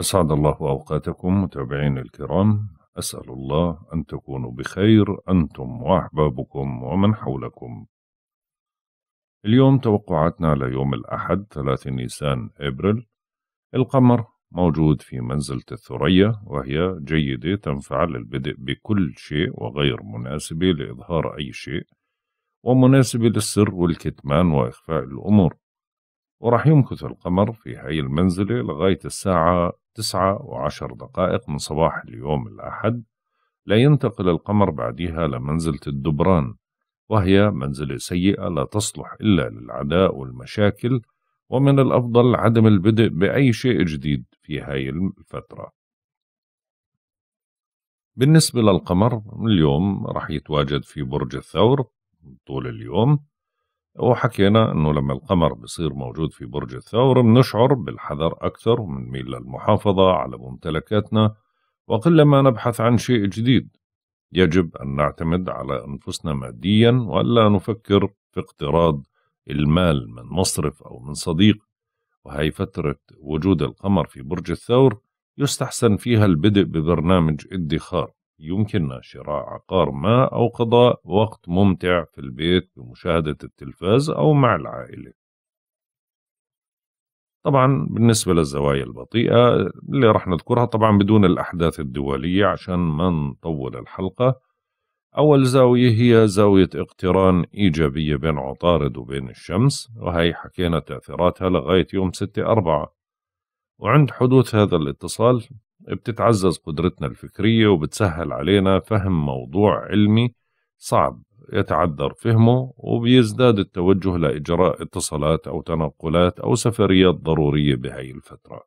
أسعد الله أوقاتكم متابعين الكرام أسأل الله أن تكونوا بخير أنتم وأحبابكم ومن حولكم اليوم توقعاتنا ليوم الأحد 3 نيسان إبريل القمر موجود في منزلة الثريا وهي جيدة تنفع للبدء بكل شيء وغير مناسبة لإظهار أي شيء ومناسبة للسر والكتمان وإخفاء الأمور وراح يمكث القمر في هاي المنزلة لغاية الساعة تسعة وعشر دقائق من صباح اليوم الأحد لا ينتقل القمر بعدها لمنزلة الدبران وهي منزلة سيئة لا تصلح إلا للعداء والمشاكل ومن الأفضل عدم البدء بأي شيء جديد في هاي الفترة بالنسبة للقمر اليوم رح يتواجد في برج الثور طول اليوم وحكينا أنه لما القمر بصير موجود في برج الثور بنشعر بالحذر أكثر وبنميل للمحافظة على ممتلكاتنا وقلما نبحث عن شيء جديد يجب أن نعتمد على أنفسنا ماديا وألا نفكر في اقتراض المال من مصرف أو من صديق وهي فترة وجود القمر في برج الثور يستحسن فيها البدء ببرنامج ادخار يمكننا شراء عقار ما أو قضاء وقت ممتع في البيت بمشاهدة التلفاز أو مع العائلة. طبعا بالنسبة للزوايا البطيئة اللي راح نذكرها طبعا بدون الأحداث الدولية عشان ما نطول الحلقة أول زاوية هي زاوية اقتران إيجابية بين عطارد وبين الشمس وهي حكينا تأثيراتها لغاية يوم 6 4 وعند حدوث هذا الاتصال بتتعزز قدرتنا الفكرية وبتسهل علينا فهم موضوع علمي صعب يتعذر فهمه وبيزداد التوجه لإجراء اتصالات أو تنقلات أو سفريات ضرورية بهاي الفترة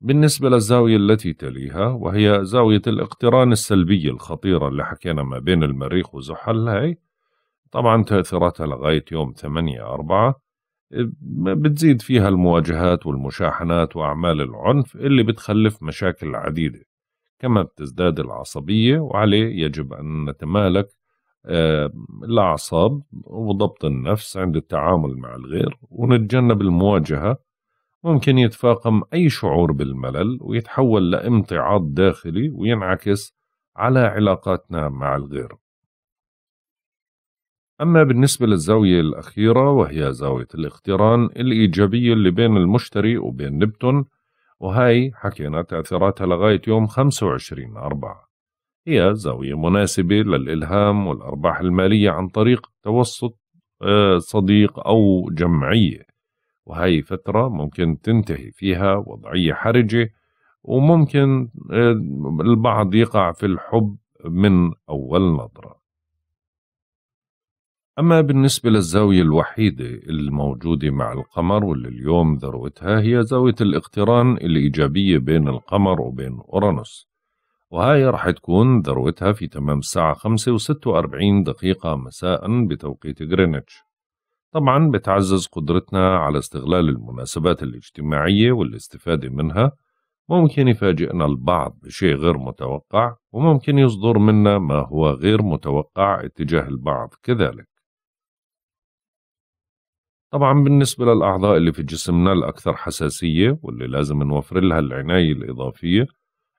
بالنسبة للزاوية التي تليها وهي زاوية الاقتران السلبية الخطيرة اللي حكينا ما بين المريخ وزحل هاي طبعا تأثيراتها لغاية يوم 8 أربعة بتزيد فيها المواجهات والمشاحنات وأعمال العنف اللي بتخلف مشاكل عديدة كما بتزداد العصبية وعليه يجب أن نتمالك آه، الأعصاب وضبط النفس عند التعامل مع الغير ونتجنب المواجهة ممكن يتفاقم أي شعور بالملل ويتحول لامتعاض داخلي وينعكس على علاقاتنا مع الغير أما بالنسبة للزاوية الأخيرة وهي زاوية الاقتران الإيجابية اللي بين المشتري وبين نبتون وهاي حكينا تأثيراتها لغاية يوم 25 أربعة هي زاوية مناسبة للإلهام والأرباح المالية عن طريق توسط آه، صديق أو جمعية وهي فترة ممكن تنتهي فيها وضعية حرجة وممكن آه، البعض يقع في الحب من أول نظرة أما بالنسبة للزاوية الوحيدة الموجودة مع القمر واللي اليوم ذروتها هي زاوية الاقتران الإيجابية بين القمر وبين أورانوس وهاي رح تكون ذروتها في تمام الساعة 5 و46 دقيقة مساء بتوقيت غرينتش طبعا بتعزز قدرتنا على استغلال المناسبات الاجتماعية والاستفادة منها ممكن يفاجئنا البعض بشيء غير متوقع وممكن يصدر منا ما هو غير متوقع اتجاه البعض كذلك طبعا بالنسبة للأعضاء اللي في جسمنا الأكثر حساسية واللي لازم نوفر لها العناية الإضافية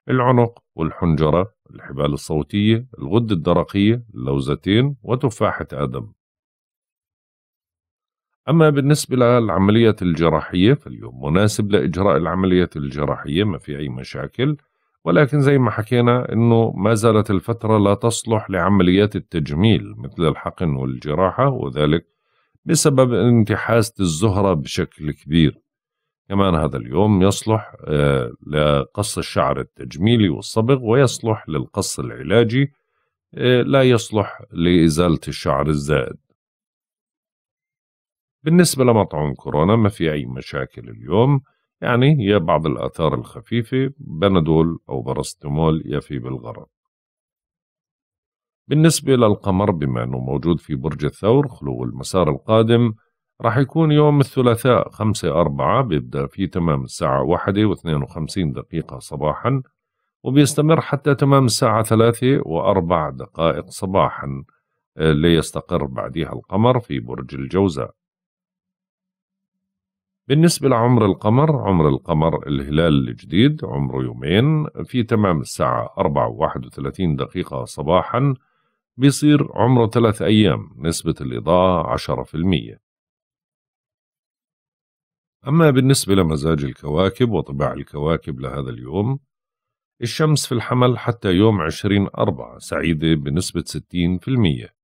العنق والحنجرة الحبال الصوتية الغدة الدرقية اللوزتين وتفاحة آدم أما بالنسبة للعملية الجراحية فاليوم مناسب لإجراء العملية الجراحية ما في أي مشاكل ولكن زي ما حكينا أنه ما زالت الفترة لا تصلح لعمليات التجميل مثل الحقن والجراحة وذلك بسبب انتحاسة الزهرة بشكل كبير كمان هذا اليوم يصلح آه، لقص الشعر التجميلي والصبغ ويصلح للقص العلاجي آه، لا يصلح لإزالة الشعر الزائد بالنسبة لمطعم كورونا ما في أي مشاكل اليوم يعني هي بعض الآثار الخفيفة بنادول أو باراستيمول يفي بالغرض بالنسبة للقمر بما أنه موجود في برج الثور خلو المسار القادم راح يكون يوم الثلاثاء خمسة أربعة بيبدأ في تمام الساعة واحدة واثنين وخمسين دقيقة صباحا وبيستمر حتى تمام الساعة ثلاثة وأربع دقائق صباحا آه، ليستقر بعدها القمر في برج الجوزاء بالنسبة لعمر القمر عمر القمر الهلال الجديد عمره يومين في تمام الساعة أربعة وواحد وثلاثين دقيقة صباحاً بيصير عمره ثلاث أيام نسبة الإضاءة عشرة في المية أما بالنسبة لمزاج الكواكب وطباع الكواكب لهذا اليوم الشمس في الحمل حتى يوم عشرين أربعة سعيدة بنسبة ستين في المية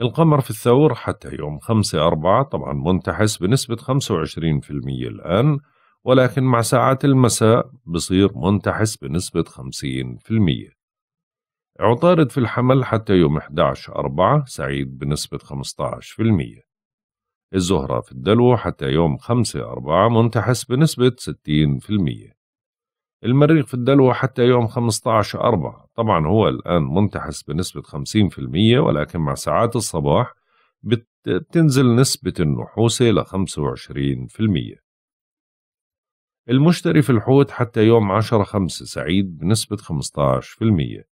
القمر في الثور حتى يوم خمسة أربعة طبعا منتحس بنسبة خمسة وعشرين في المية الآن ولكن مع ساعات المساء بصير منتحس بنسبة خمسين في المية عطارد في الحمل حتى يوم 11/4 سعيد بنسبة 15% الزهرة في الدلو حتى يوم 5/4 منتحس بنسبة 60% المريخ في الدلو حتى يوم 15/4 طبعا هو الآن منتحس بنسبة 50% ولكن مع ساعات الصباح بتنزل نسبة النحوسة ل 25% المشتري في الحوت حتى يوم 10/5 سعيد بنسبة 15%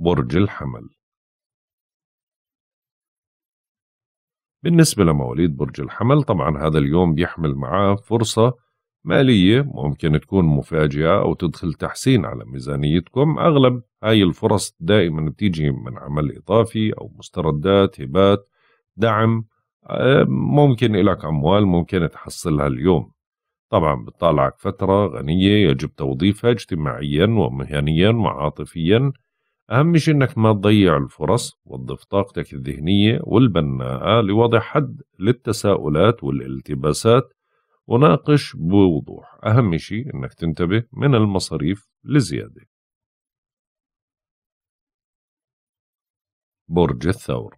برج الحمل بالنسبة لمواليد برج الحمل طبعا هذا اليوم بيحمل معاه فرصة مالية ممكن تكون مفاجئة أو تدخل تحسين على ميزانيتكم أغلب هاي الفرص دائما بتيجي من عمل إضافي أو مستردات هبات دعم آه، ممكن إلك أموال ممكن تحصلها اليوم طبعا بتطالعك فترة غنية يجب توظيفها اجتماعيا ومهنيا وعاطفيا أهم شيء إنك ما تضيع الفرص وظف طاقتك الذهنية والبناءة لوضع حد للتساؤلات والالتباسات وناقش بوضوح أهم شيء إنك تنتبه من المصاريف لزيادة برج الثور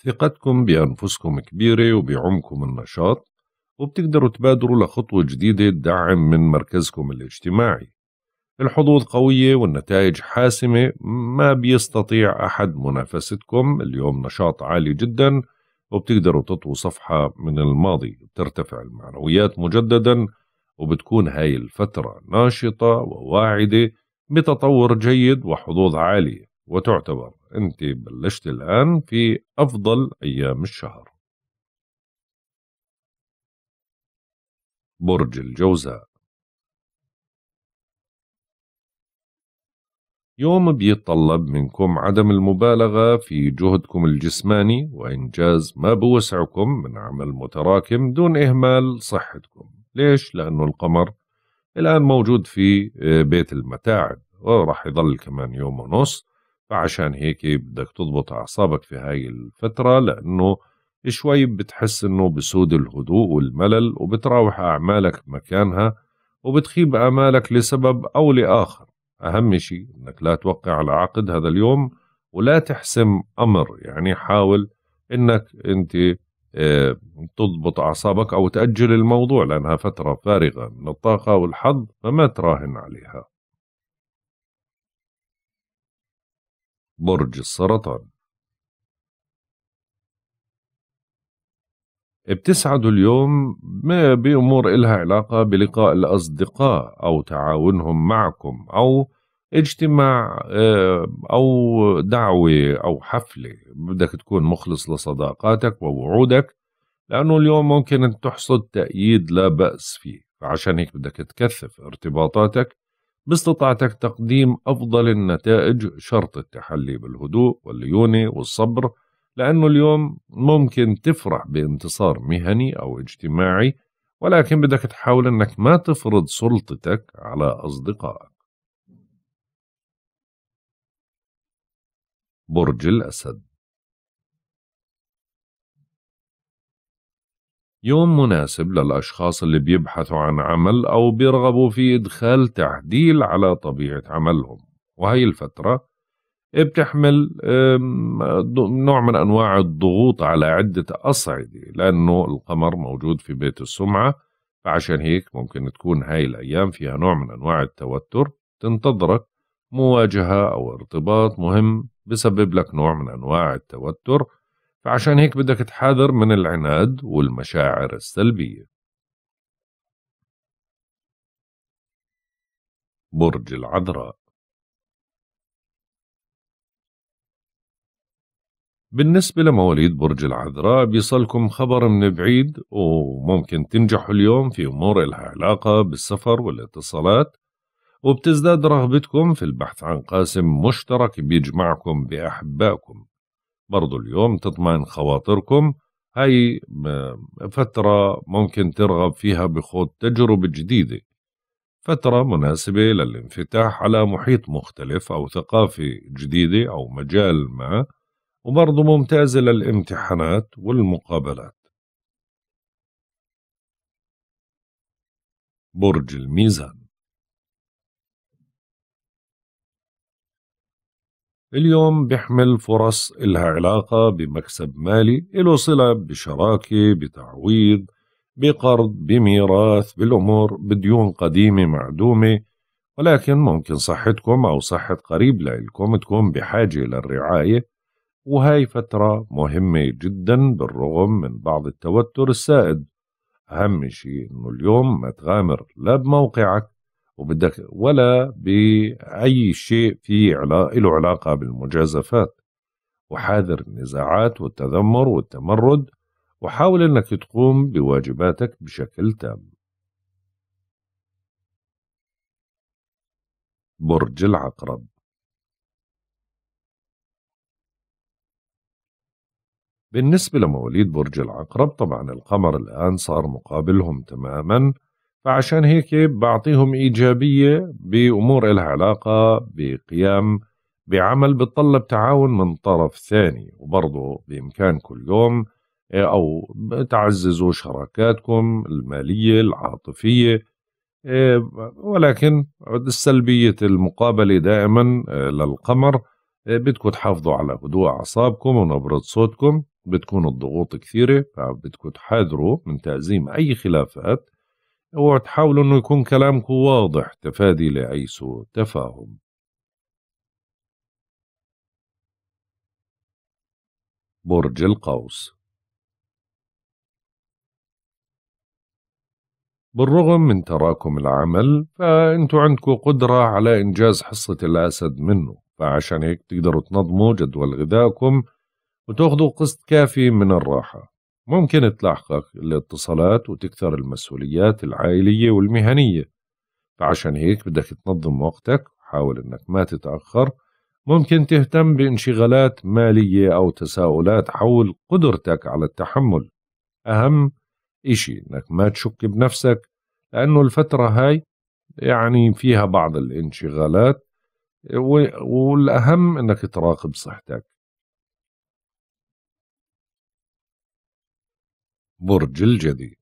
ثقتكم بأنفسكم كبيرة وبعمكم النشاط وبتقدروا تبادروا لخطوة جديدة تدعم من مركزكم الاجتماعي الحظوظ قوية والنتائج حاسمة ما بيستطيع أحد منافستكم اليوم نشاط عالي جدا وبتقدروا تطووا صفحة من الماضي بترتفع المعنويات مجددا وبتكون هاي الفترة ناشطة وواعدة بتطور جيد وحظوظ عالية وتعتبر أنت بلشت الآن في أفضل أيام الشهر برج الجوزاء يوم بيتطلب منكم عدم المبالغة في جهدكم الجسماني وإنجاز ما بوسعكم من عمل متراكم دون إهمال صحتكم ليش؟ لأنه القمر الآن موجود في آه، بيت المتاعب وراح يضل كمان يوم ونص فعشان هيك بدك تضبط أعصابك في هاي الفترة لأنه شوي بتحس انه بسود الهدوء والملل وبتراوح اعمالك مكانها وبتخيب امالك لسبب او لاخر اهم شيء انك لا توقع على عقد هذا اليوم ولا تحسم امر يعني حاول انك انت آه، تضبط اعصابك او تاجل الموضوع لانها فتره فارغه من الطاقه والحظ فما تراهن عليها برج السرطان بتسعدوا اليوم بأمور إلها علاقة بلقاء الأصدقاء أو تعاونهم معكم أو اجتماع آه، أو دعوة أو حفلة بدك تكون مخلص لصداقاتك ووعودك لأنه اليوم ممكن أن تحصد تأييد لا بأس فيه فعشان هيك بدك تكثف ارتباطاتك باستطاعتك تقديم أفضل النتائج شرط التحلي بالهدوء والليونة والصبر لأنه اليوم ممكن تفرح بانتصار مهني أو اجتماعي ولكن بدك تحاول أنك ما تفرض سلطتك على أصدقائك برج الأسد يوم مناسب للأشخاص اللي بيبحثوا عن عمل أو بيرغبوا في إدخال تعديل على طبيعة عملهم وهي الفترة إيه، بتحمل نوع من انواع الضغوط على عده اصعده لانه القمر موجود في بيت السمعه فعشان هيك ممكن تكون هاي الايام فيها نوع من انواع التوتر تنتظرك مواجهه او ارتباط مهم بسبب لك نوع من انواع التوتر فعشان هيك بدك تحاذر من العناد والمشاعر السلبيه برج العذراء بالنسبة لمواليد برج العذراء بيصلكم خبر من بعيد وممكن تنجحوا اليوم في أمور لها علاقة بالسفر والاتصالات وبتزداد رغبتكم في البحث عن قاسم مشترك بيجمعكم بأحبائكم برضو اليوم تطمئن خواطركم هاي فترة ممكن ترغب فيها بخوض تجربة جديدة فترة مناسبة للانفتاح على محيط مختلف أو ثقافة جديدة أو مجال ما وبرضه ممتازة للامتحانات والمقابلات برج الميزان اليوم بيحمل فرص إلها علاقة بمكسب مالي إله صلة بشراكة بتعويض بقرض بميراث بالأمور بديون قديمة معدومة ولكن ممكن صحتكم أو صحة قريب لإلكم تكون بحاجة للرعاية وهي فترة مهمة جدا بالرغم من بعض التوتر السائد أهم شيء أنه اليوم ما تغامر لا بموقعك وبدك ولا بأي شيء في علاقة له علاقة بالمجازفات وحاذر النزاعات والتذمر والتمرد وحاول أنك تقوم بواجباتك بشكل تام برج العقرب بالنسبة لمواليد برج العقرب طبعا القمر الآن صار مقابلهم تماما فعشان هيك بعطيهم إيجابية بأمور إلها علاقة بقيام بعمل بتطلب تعاون من طرف ثاني وبرضه بإمكان كل يوم إيه، أو تعززوا شراكاتكم المالية العاطفية إيه، ولكن السلبية المقابلة دائما إيه، للقمر بدكم تحافظوا على هدوء أعصابكم ونبرة صوتكم بتكون الضغوط كثيرة فبدكم تحاذروا من تأزيم أي خلافات وتحاولوا تحاولوا انه يكون كلامكم واضح تفادي لأي سوء تفاهم برج القوس بالرغم من تراكم العمل فأنتوا عندكم قدرة على إنجاز حصة الأسد منه فعشان هيك تقدروا تنظموا جدول غذائكم وتاخذوا قسط كافي من الراحة ممكن تلاحقك الاتصالات وتكثر المسؤوليات العائلية والمهنية فعشان هيك بدك تنظم وقتك وحاول انك ما تتأخر ممكن تهتم بانشغالات مالية أو تساؤلات حول قدرتك على التحمل أهم إشي إنك ما تشك بنفسك لأنه الفترة هاي يعني فيها بعض الانشغالات والاهم انك تراقب صحتك برج الجدي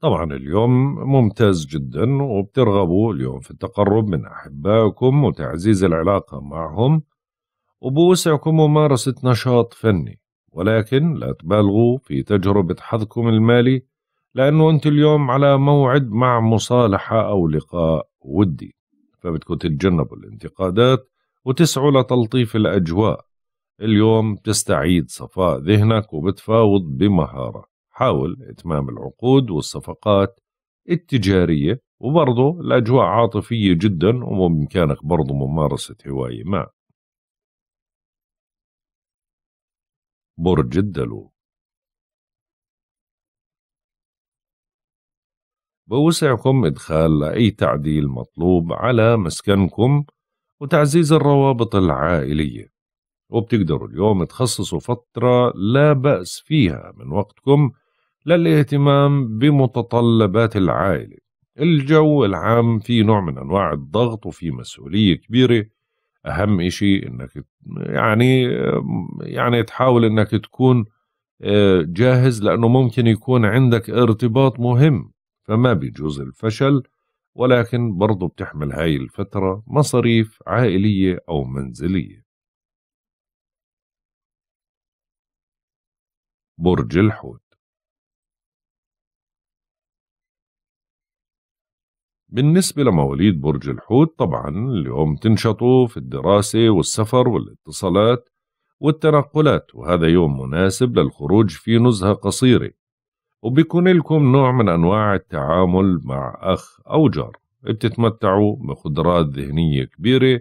طبعا اليوم ممتاز جدا وبترغبوا اليوم في التقرب من أحبائكم وتعزيز العلاقة معهم وبوسعكم ممارسة نشاط فني ولكن لا تبالغوا في تجربة حظكم المالي لأنه أنت اليوم على موعد مع مصالحة أو لقاء ودي فبدكم تتجنبوا الانتقادات وتسعوا لتلطيف الأجواء اليوم تستعيد صفاء ذهنك وبتفاوض بمهارة حاول إتمام العقود والصفقات التجارية وبرضه الأجواء عاطفية جدا وبإمكانك برضه ممارسة هواية ما برج الدلو بوسعكم إدخال أي تعديل مطلوب على مسكنكم وتعزيز الروابط العائلية وبتقدروا اليوم تخصصوا فترة لا بأس فيها من وقتكم للاهتمام بمتطلبات العائلة الجو العام في نوع من أنواع الضغط وفي مسؤولية كبيرة أهم إشي إنك يعني يعني تحاول إنك تكون آه، جاهز لأنه ممكن يكون عندك ارتباط مهم فما بيجوز الفشل ولكن برضو بتحمل هاي الفترة مصاريف عائلية أو منزلية برج الحوت بالنسبة لمواليد برج الحوت طبعا اليوم تنشطوا في الدراسة والسفر والاتصالات والتنقلات وهذا يوم مناسب للخروج في نزهة قصيرة وبيكون لكم نوع من أنواع التعامل مع أخ أو جار بتتمتعوا بقدرات ذهنية كبيرة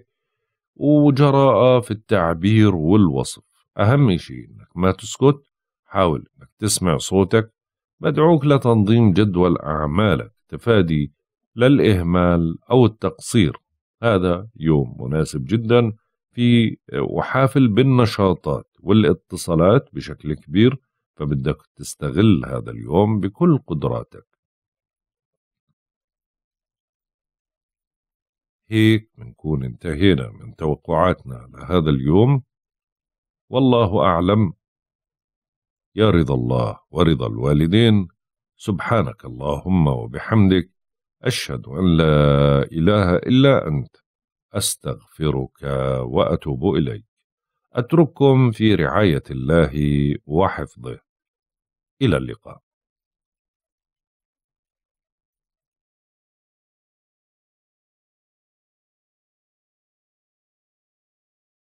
وجراءة في التعبير والوصف أهم شيء إنك ما تسكت حاول إنك تسمع صوتك مدعوك لتنظيم جدول أعمالك تفادي للإهمال أو التقصير هذا يوم مناسب جدا في وحافل بالنشاطات والاتصالات بشكل كبير فبدك تستغل هذا اليوم بكل قدراتك هيك بنكون انتهينا من توقعاتنا لهذا اليوم والله أعلم يا رضا الله ورضا الوالدين سبحانك اللهم وبحمدك أشهد أن لا إله إلا أنت أستغفرك وأتوب إليك أترككم في رعاية الله وحفظه إلى اللقاء